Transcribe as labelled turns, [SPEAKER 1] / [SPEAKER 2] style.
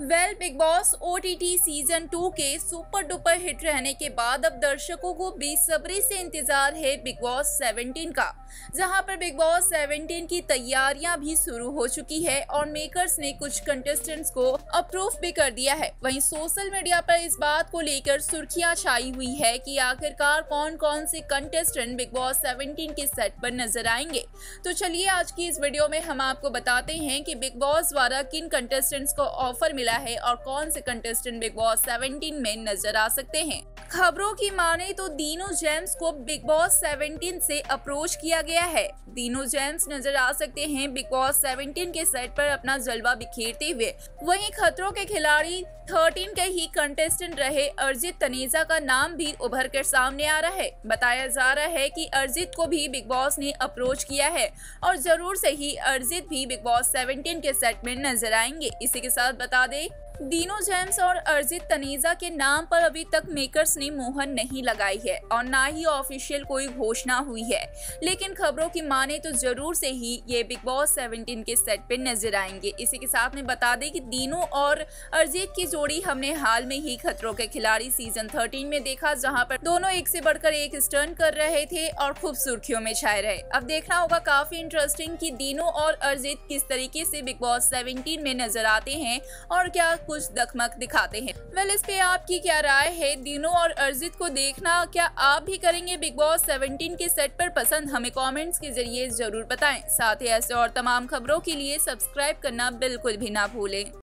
[SPEAKER 1] well Bigg Boss O T T season two के super duper hit रहने के बाद अब दर्शकों को बेसब्री से इंतजार है बिग बॉस 17 का जहां पर बिग बॉस 17 की तैयारियां भी शुरू हो चुकी है और मेकर्स ने कुछ कंटेस्टेंट्स को अप्रूव भी कर दिया है वहीं सोशल मीडिया पर इस बात को लेकर सुर्खियां छाई हुई है कि आखिरकार कौन कौन से कंटेस्टेंट बिग बॉस सेवनटीन के सेट पर नजर आएंगे तो चलिए आज की इस वीडियो में हम आपको बताते हैं की बिग बॉस द्वारा किन कंटेस्टेंट्स को ऑफर मिला मिला है और कौन से कंटेस्टेंट बिग बॉस 17 में नजर आ सकते हैं खबरों की माने तो दीनो जेम्स को बिग बॉस 17 से अप्रोच किया गया है दीनो जेम्स नजर आ सकते हैं बिग बॉस 17 के सेट पर अपना जलवा बिखेरते हुए वहीं खतरों के खिलाड़ी 13 के ही कंटेस्टेंट रहे अर्जित तनेजा का नाम भी उभर कर सामने आ रहा है बताया जा रहा है कि अर्जित को भी बिग बॉस ने अप्रोच किया है और जरूर से ही अर्जित भी बिग बॉस सेवनटीन के सेट में नजर आएंगे इसी के साथ बता दे दीनू जेम्स और अर्जित तनेजा के नाम पर अभी तक मेकर्स ने मोहर नहीं लगाई है और ना ही ऑफिशियल कोई घोषणा हुई है लेकिन खबरों की माने तो जरूर से ही ये बिग बॉस 17 के सेट पे नजर आएंगे इसी के साथ में बता दें कि दीनू और अर्जित की जोड़ी हमने हाल में ही खतरों के खिलाड़ी सीजन 13 में देखा जहाँ पर दोनों एक से बढ़कर एक स्टर्न कर रहे थे और खूब सुर्खियों में छाए रहे अब देखना होगा काफी इंटरेस्टिंग की दीनू और अर्जित किस तरीके से बिग बॉस सेवनटीन में नजर आते हैं और क्या कुछ दखमक दिखाते हैं वेल इस पे आपकी क्या राय है दिनों और अर्जित को देखना क्या आप भी करेंगे बिग बॉस 17 के सेट पर पसंद हमें कमेंट्स के जरिए जरूर बताएं साथ ही ऐसे और तमाम खबरों के लिए
[SPEAKER 2] सब्सक्राइब करना बिल्कुल भी ना भूलें